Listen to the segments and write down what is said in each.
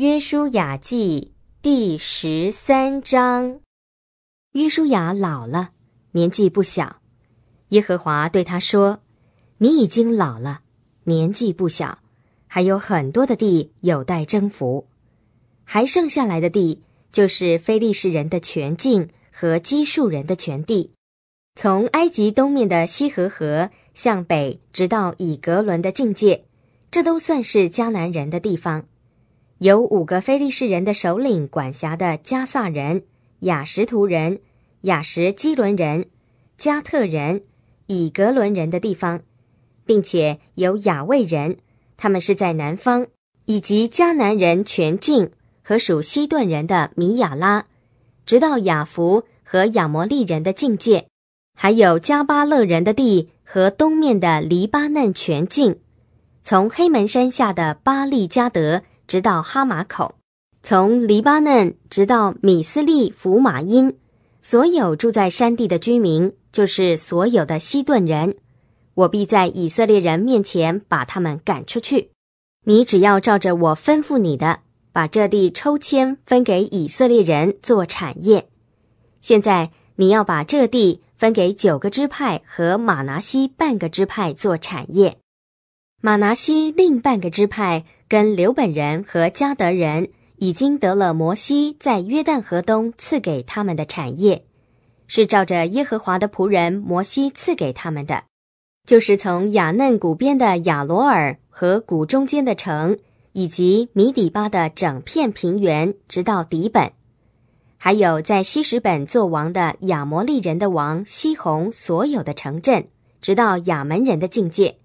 约书亚记第十三章，约书亚老了，年纪不小。耶和华对他说：“你已经老了，年纪不小，还有很多的地有待征服。还剩下来的地，就是非利士人的全境和基数人的全地，从埃及东面的西河河向北，直到以格伦的境界，这都算是迦南人的地方。”有五个非利士人的首领管辖的加萨人、雅什图人、雅什基伦人、加特人、以格伦人的地方，并且有雅卫人，他们是在南方以及迦南人全境和属西顿人的米亚拉，直到雅弗和亚摩利人的境界，还有加巴勒人的地和东面的黎巴嫩全境，从黑门山下的巴利加德。直到哈马口，从黎巴嫩直到米斯利福马因，所有住在山地的居民，就是所有的西顿人，我必在以色列人面前把他们赶出去。你只要照着我吩咐你的，把这地抽签分给以色列人做产业。现在你要把这地分给九个支派和马拿西半个支派做产业。马拿西另半个支派跟刘本人和加德人已经得了摩西在约旦河东赐给他们的产业，是照着耶和华的仆人摩西赐给他们的，就是从雅嫩谷边的雅罗尔和谷中间的城，以及米底巴的整片平原直到底本，还有在西什本做王的亚摩利人的王西宏所有的城镇，直到亚门人的境界。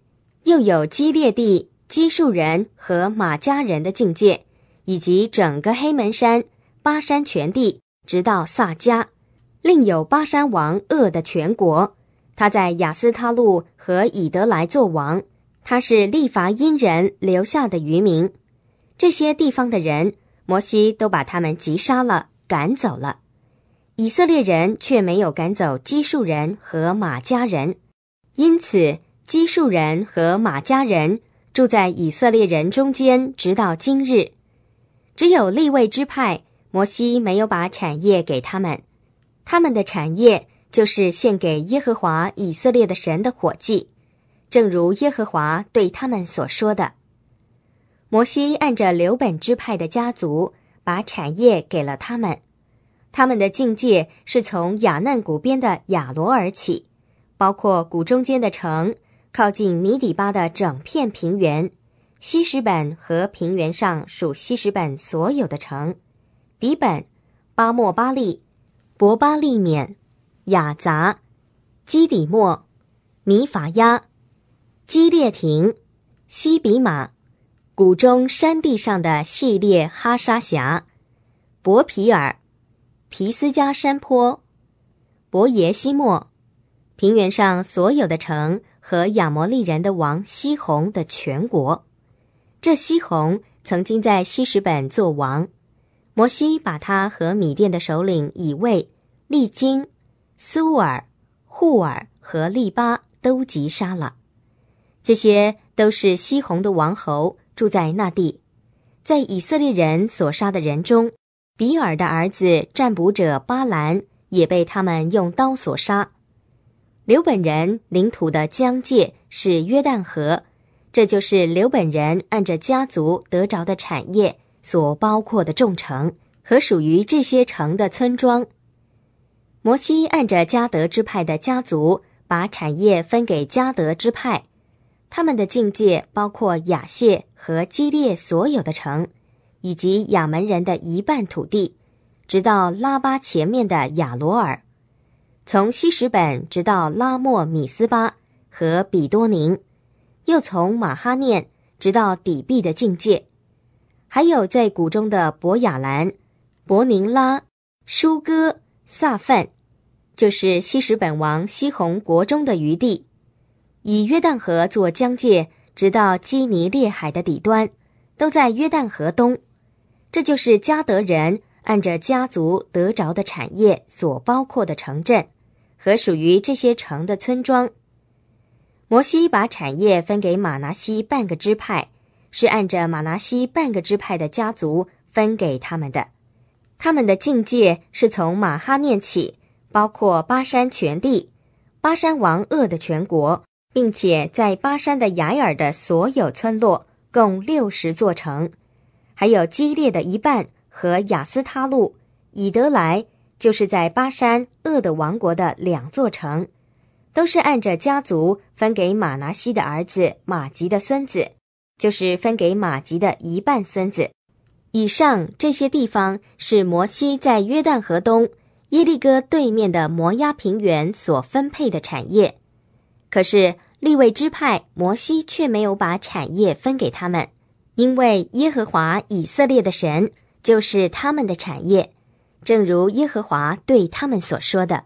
又有基列地、基述人和马加人的境界，以及整个黑门山、巴山全地，直到萨迦，另有巴山王厄的全国，他在雅斯他路和以德莱做王。他是利法因人留下的渔民。这些地方的人，摩西都把他们击杀了，赶走了。以色列人却没有赶走基述人和马加人，因此。基述人和马家人住在以色列人中间，直到今日。只有立位之派，摩西没有把产业给他们。他们的产业就是献给耶和华以色列的神的火祭，正如耶和华对他们所说的。摩西按着刘本支派的家族把产业给了他们。他们的境界是从雅嫩谷边的雅罗而起，包括谷中间的城。靠近米底巴的整片平原，西什本和平原上属西什本所有的城：底本、巴莫巴利、博巴利缅、雅杂、基底莫、米法亚、基列廷、西比马。谷中山地上的系列哈沙峡：博皮尔、皮斯加山坡、博耶西莫。平原上所有的城。和亚摩利人的王西宏的全国，这西宏曾经在西什本做王。摩西把他和米甸的首领以卫、利金、苏尔、户尔和利巴都击杀了。这些都是西宏的王侯，住在那地。在以色列人所杀的人中，比尔的儿子占卜者巴兰也被他们用刀所杀。刘本人领土的疆界是约旦河，这就是刘本人按着家族得着的产业所包括的众城和属于这些城的村庄。摩西按着加德支派的家族把产业分给加德支派，他们的境界包括雅谢和基列所有的城，以及亚门人的一半土地，直到拉巴前面的亚罗尔。从西什本直到拉莫米斯巴和比多宁，又从马哈念直到底壁的境界，还有在谷中的博雅兰、伯宁拉、舒哥、萨范，就是西什本王西宏国中的余地，以约旦河做疆界，直到基尼列海的底端，都在约旦河东。这就是加德人按着家族得着的产业所包括的城镇。和属于这些城的村庄，摩西把产业分给马拿西半个支派，是按着马拿西半个支派的家族分给他们的。他们的境界是从马哈念起，包括巴山全地，巴山王鄂的全国，并且在巴山的雅尔的所有村落，共六十座城，还有激烈的一半和雅斯他路、以德来。就是在巴山鄂的王国的两座城，都是按着家族分给马拿西的儿子马吉的孙子，就是分给马吉的一半孙子。以上这些地方是摩西在约旦河东耶利哥对面的摩押平原所分配的产业，可是利未支派摩西却没有把产业分给他们，因为耶和华以色列的神就是他们的产业。正如耶和华对他们所说的。